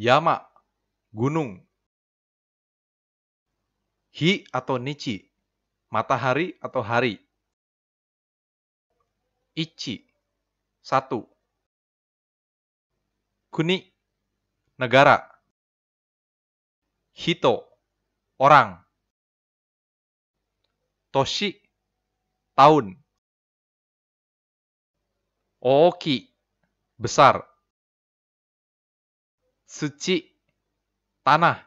Yama, gunung. Hi atau Nichi, matahari atau hari. Ichi, satu. Kuni, negara. Hito, orang. Toshi, tahun. Ooki, besar. Suci. Tanah.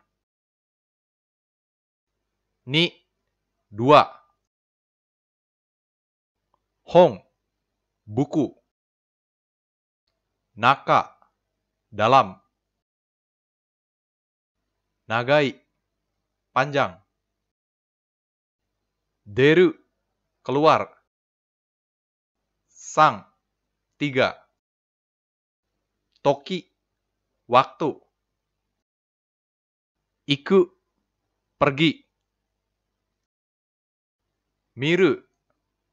Ni. Dua. Hong. Buku. Naka. Dalam. Nagai. Panjang. Deru. Keluar. Sang. Tiga. Toki waktu. Iku, pergi. Miru,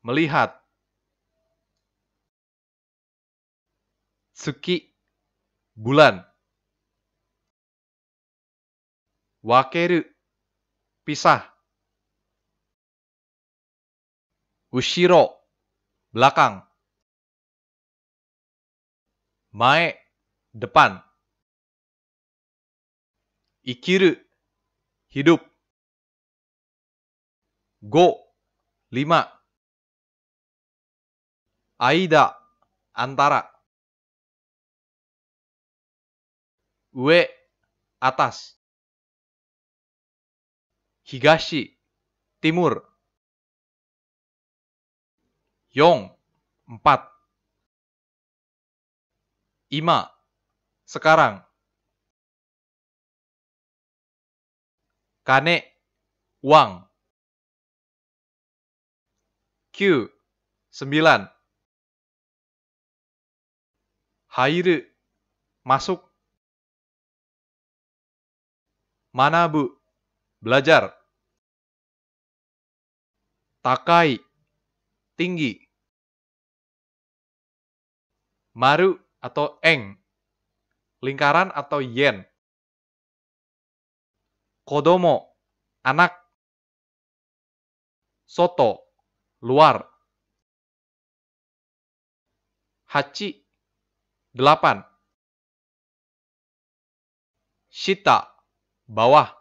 melihat. Suki bulan. Wakeru, pisah. Ushiro, belakang. Mae, depan hidup. Go, lima. Aida, antara. Ue, atas. Higashi, timur. Yong, empat. Ima, sekarang. Kane, uang, Q. 9. Hairu, masuk. mana bu, belajar. Takai, tinggi. Maru atau eng, lingkaran atau yen kodomo, anak. Soto, luar. Hachi, delapan. Shita, bawah.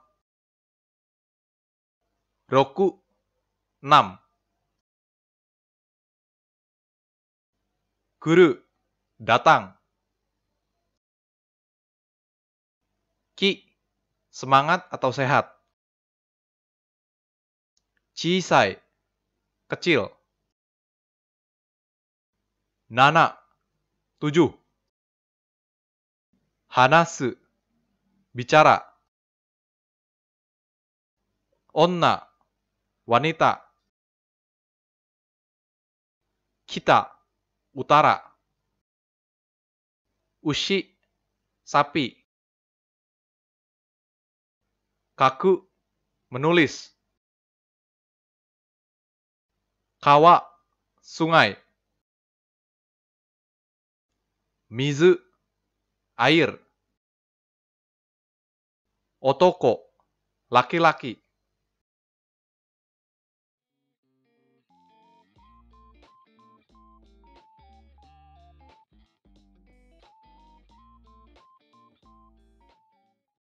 Roku, enam. Guru, datang. semangat atau sehat. Cisai, kecil. Nana, tujuh. Hanasu, bicara. Onna, wanita. Kita, utara. Ushi, sapi kaku menulis kawa sungai mizu air otoko laki-laki